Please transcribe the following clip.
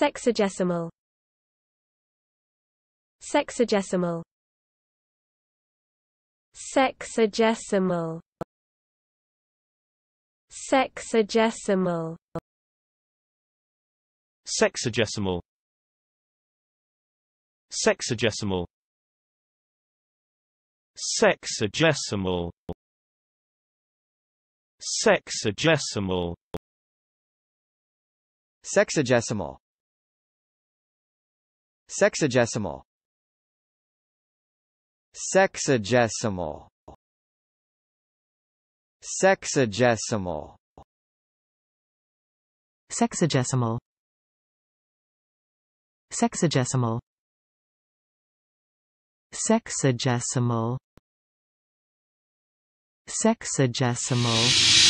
Sexagesimal Sexagesimal Sexagesimal Sexagesimal Sexagesimal Sexagesimal Sexagesimal Sexagesimal Sexagesimal Sexagesimal Sexagesimal Sexagesimal Sexagesimal Sexagesimal Sexagesimal Sexagesimal